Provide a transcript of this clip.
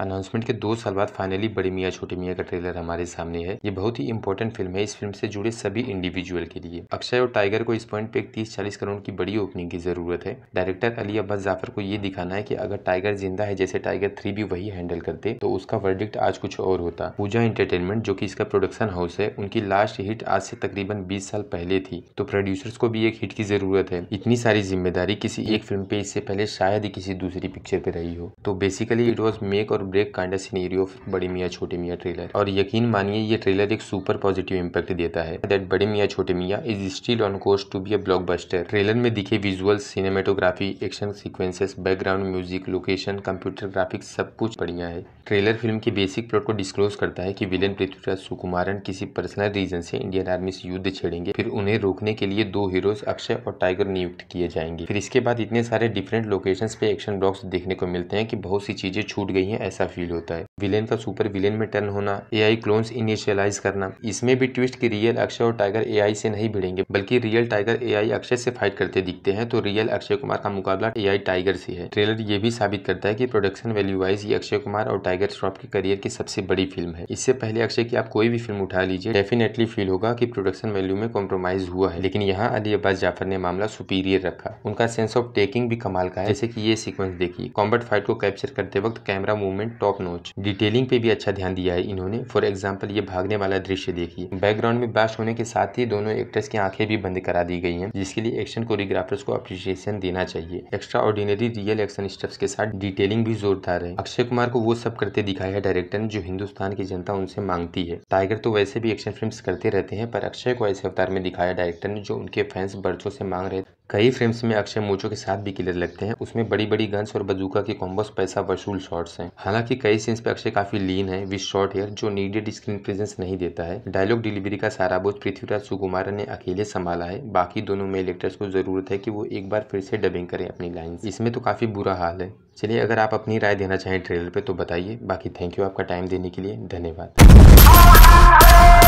announcement के दो साल बाद फाइनली बड़ी मियाँ छोटी मियाँ का ट्रेलर हमारे सामने है ये बहुत ही इंपॉर्टेंट फिल्म है इस फिल्म से जुड़े सभी इंडिविजुअल के लिए अक्षय और टाइगर को इस पॉइंट पे एक तीस चालीस करोड़ की बड़ी ओपनिंग की जरूरत है डायरेक्टर अली अब्बास जाफर को ये दिखाना है की अगर टाइगर जिंदा है जैसे टाइगर थ्री भी वही हैंडल करते तो उसका वर्डिक्ट आज कुछ और होता पूजा एंटरटेनमेंट जो की इसका प्रोडक्शन हाउस है उनकी लास्ट हिट आज से तकरीबन बीस साल पहले थी तो प्रोड्यूसर्स को भी एक हिट की जरूरत है इतनी सारी जिम्मेदारी किसी एक फिल्म पे इससे पहले शायद ही किसी दूसरी पिक्चर पे रही हो तो बेसिकली इट वॉज मेक और break kind scenario Bade Miyan Chote मियाँ ट्रेलर और यकीन मानिए ये ट्रेलर एक सुपर पॉजिटिव इम्पैक्ट देता है दैट बड़े Miyan Chote Miyan is still on course to be a blockbuster trailer में दिखे visual cinematography action sequences background music location computer graphics सब कुछ बढ़िया है ट्रेलर फिल्म के बेसिक प्लॉट को डिस्क्लोज करता है कि विलेन पृथ्वीराज सुकुमारन किसी पर्सनल रीजन से इंडियन आर्मी से युद्ध छेड़ेंगे फिर उन्हें रोकने के लिए दो हीरोज अक्षय और टाइगर नियुक्त किए जाएंगे फिर इसके बाद इतने सारे डिफरेंट लोकेशंस पे एक्शन ब्लॉक्स देखने को मिलते हैं कि बहुत सी चीजें छूट गई हैं ऐसा ऐसा फील होता है विलेन का सुपर विलेन में टर्न होना एआई क्लोन्स इनिशियलाइज करना इसमें भी ट्विस्ट कि रियल अक्षय और टाइगर एआई से नहीं भिड़ेंगे बल्कि रियल टाइगर एआई अक्षय से फाइट करते दिखते हैं तो रियल अक्षय कुमार का मुकाबला एआई टाइगर से है ट्रेलर ये भी साबित करता है कि प्रोडक्शन वैल्यू वाइज ये अक्षय कुमार और टाइगर श्रॉफ के करियर की सबसे बड़ी फिल्म है इससे पहले अक्षय की आप कोई भी फिल्म उठा लीजिए डेफिनेटली फील होगा की प्रोडक्शन वैल्यू में कॉम्प्रोमाइज हुआ है लेकिन यहाँ अली अब्बास जाफर ने मामला सुपीरियर रखा उनका सेंस ऑफ टेकिंग भी कमाल का है जैसे की ये सिक्वेंस देखिए कॉम्बर्ट फाइट को कैप्चर करते वक्त camera movement top notch detailing पे भी अच्छा ध्यान दिया है इन्होंने फॉर एग्जाम्पल ये भागने वाला दृश्य देखिए बैकग्राउंड में बाश होने के साथ ही दोनों एक्टर्स की आंखें भी बंद करा दी गई हैं जिसके लिए एक्शन कोरियोग्राफर्स को अप्रिशिएशन देना चाहिए extraordinary real action steps के साथ डिटेलिंग भी जोरदार है अक्षय कुमार को वो सब करते दिखाया है डायरेक्टर ने जो हिंदुस्तान की जनता उनसे मांगती है टाइगर तो वैसे भी एक्शन फिल्म करते रहते हैं पर अक्षय को ऐसे अवतार में दिखाया डायरेक्टर ने जो उनके फैंस बर्चों से मांग रहे कई फ्रेम्स में अक्षय मोचो के साथ भी किलर लगते हैं उसमें बड़ी बड़ी गन्स और बजूका के कॉम्बोस पैसा वसूल शॉट्स हैं हालांकि कई सीन्स पे अक्षय काफी लीन है विद शॉर्ट हेयर जो नीडेड स्क्रीन प्रेजेंस नहीं देता है डायलॉग डिलीवरी का सारा बोझ पृथ्वीराज सुकुमारन ने अकेले संभाला है बाकी दोनों मेल एक्टर्स को जरूरत है की वो एक बार फिर से डबिंग करें अपनी लाइन इसमें तो काफी बुरा हाल है चलिए अगर आप अपनी राय देना चाहें ट्रेलर पे तो बताइए बाकी थैंक यू आपका टाइम देने के लिए धन्यवाद